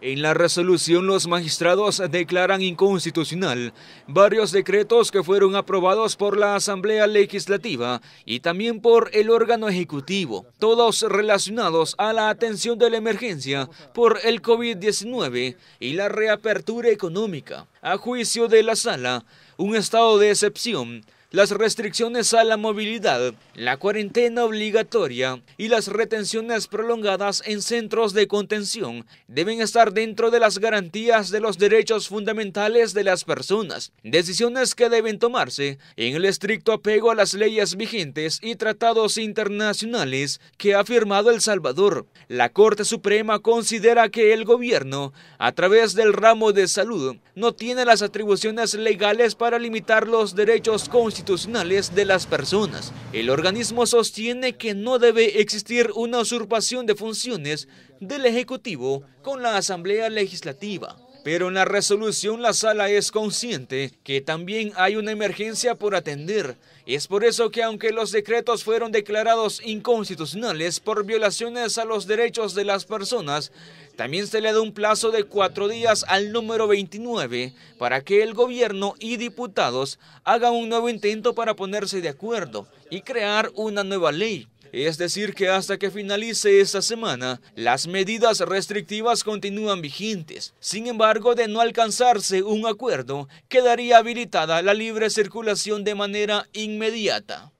En la resolución los magistrados declaran inconstitucional varios decretos que fueron aprobados por la Asamblea Legislativa y también por el órgano ejecutivo, todos relacionados a la atención de la emergencia por el COVID-19 y la reapertura económica. A juicio de la sala, un estado de excepción las restricciones a la movilidad, la cuarentena obligatoria y las retenciones prolongadas en centros de contención deben estar dentro de las garantías de los derechos fundamentales de las personas, decisiones que deben tomarse en el estricto apego a las leyes vigentes y tratados internacionales que ha firmado El Salvador. La Corte Suprema considera que el gobierno, a través del ramo de salud, no tiene las atribuciones legales para limitar los derechos constitucionales constitucionales de las personas. El organismo sostiene que no debe existir una usurpación de funciones del Ejecutivo con la Asamblea Legislativa, pero en la resolución la sala es consciente que también hay una emergencia por atender. Es por eso que aunque los decretos fueron declarados inconstitucionales por violaciones a los derechos de las personas, también se le da un plazo de cuatro días al número 29 para que el gobierno y diputados hagan un nuevo intento para ponerse de acuerdo y crear una nueva ley. Es decir, que hasta que finalice esta semana, las medidas restrictivas continúan vigentes. Sin embargo, de no alcanzarse un acuerdo, quedaría habilitada la libre circulación de manera inmediata.